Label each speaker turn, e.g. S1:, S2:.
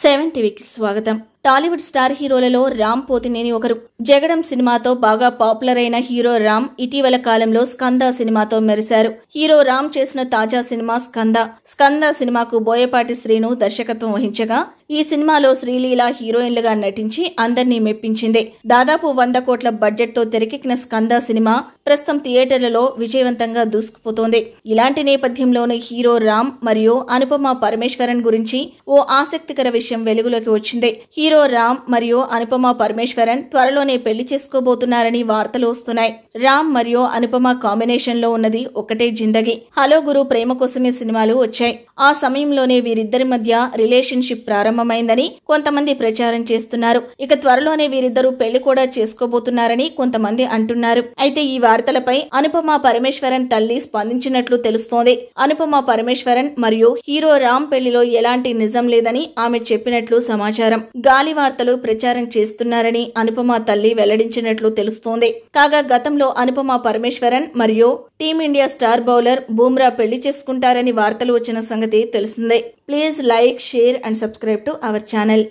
S1: seven టీవీకి స్వాగతం Tollywood star హీరోలలో రామ్ పోతినేని ఒకరు జగడం సినిమాతో బాగా పాపులర్ అయిన హీరో రామ్ ఇటీవల కాలంలో స్కంద సినిమాతో మెరిశారు హీరో రామ్ చేసిన తాజా సినిమా స్కంద స్కంద సినిమాకు బోయపాటి శ్రీను దర్శకత్వం వహించగా ఈ సినిమాలో శ్రీలీల హీరోయిన్లుగా నటించి అందరినీ మెప్పించింది దాదాపు వంద కోట్ల బడ్జెట్తో తెరకెక్కిన స్కంద సినిమా ప్రస్తుతం థియేటర్లలో విజయవంతంగా దూసుకుపోతోంది ఇలాంటి నేపథ్యంలోనే హీరో రామ్ మరియు అనుపమ పరమేశ్వరన్ గురించి ఓ ఆసక్తికర విషయం వెలుగులోకి వచ్చింది హీరో రామ్ మరియు అనుపమ పరమేశ్వరన్ త్వరలోనే పెళ్లి చేసుకోబోతున్నారని వార్తలు వస్తున్నాయి రామ్ మరియు అనుపమ కాంబినేషన్ లో ఉన్నది ఒకటే జిందగి హలో గురు ప్రేమ కోసమే సినిమాలు వచ్చాయి ఆ సమయంలోనే వీరిద్దరి మధ్య రిలేషన్షిప్ ప్రారంభం ప్రారంభమైందని కొంతమంది ప్రచారం చేస్తున్నారు ఇక త్వరలోనే వీరిద్దరూ పెళ్లి కూడా చేసుకోబోతున్నారని కొంతమంది అంటున్నారు అయితే ఈ వార్తలపై అనుపమ పరమేశ్వరన్ తల్లి స్పందించినట్లు తెలుస్తోంది అనుపమ పరమేశ్వరన్ మరియు హీరో రామ్ పెళ్లిలో ఎలాంటి నిజం లేదని ఆమె చెప్పినట్లు సమాచారం గాలి వార్తలు ప్రచారం చేస్తున్నారని అనుపమ తల్లి వెల్లడించినట్లు తెలుస్తోంది కాగా గతంలో అనుపమ పరమేశ్వరన్ మరియు టీమిండియా స్టార్ బౌలర్ బూమ్రా పెళ్లి చేసుకుంటారని వార్తలు వచ్చిన సంగతి తెలిసిందే please like share and subscribe to our channel